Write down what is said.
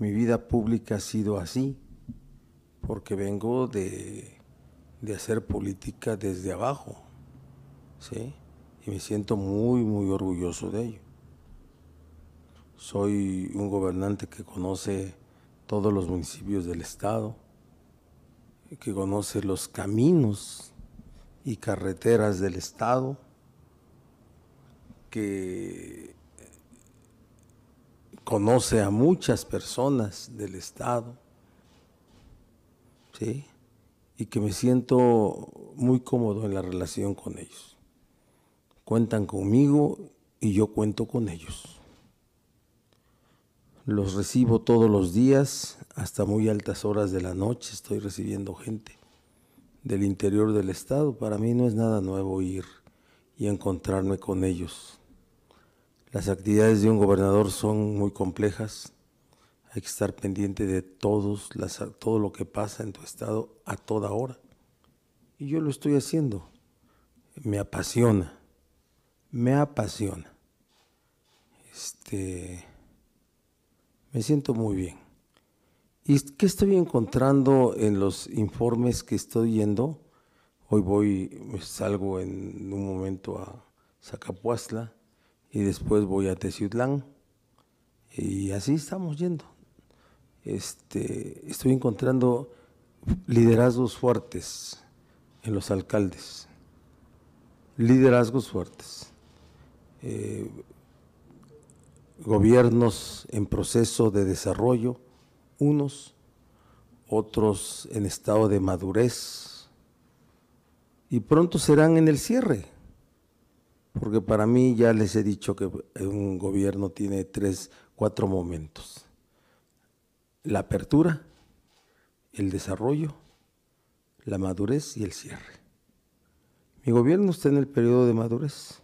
Mi vida pública ha sido así, porque vengo de, hacer política desde abajo, Y me siento muy, muy orgulloso de ello. Soy un gobernante que conoce todos los municipios del estado, que conoce los caminos y carreteras del estado, que conoce a muchas personas del Estado, ¿sí? Y que me siento muy cómodo en la relación con ellos. Cuentan conmigo y yo cuento con ellos. Los recibo todos los días, hasta muy altas horas de la noche estoy recibiendo gente del interior del estado. Para mí no es nada nuevo ir y encontrarme con ellos. Las actividades de un gobernador son muy complejas. Hay que estar pendiente de todos las, todo lo que pasa en tu estado a toda hora. Y yo lo estoy haciendo. Me apasiona. Me apasiona. Este, me siento muy bien. ¿Y qué estoy encontrando en los informes que estoy yendo? Hoy voy, salgo en un momento a Zacapuazla y después voy a Teciutlán. Y así estamos yendo. Este, estoy encontrando liderazgos fuertes en los alcaldes. Liderazgos fuertes. Eh, gobiernos en proceso de desarrollo, unos, otros en estado de madurez, y pronto serán en el cierre porque para mí ya les he dicho que un gobierno tiene tres, cuatro momentos. La apertura, el desarrollo, la madurez y el cierre. Mi gobierno está en el periodo de madurez.